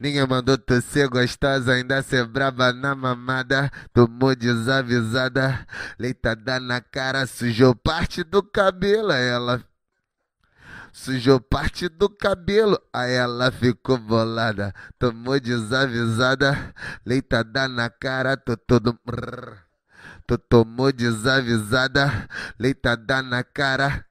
Ninguém mandou tu ser gostosa, ainda ser brava na mamada. Tomou desavisada, leitada na cara, sujou parte do cabelo. Ela sujou parte do cabelo. Aí ela ficou bolada, tomou desavisada, leitada na cara, tô todo. Tô tomou desavisada, leitada na cara.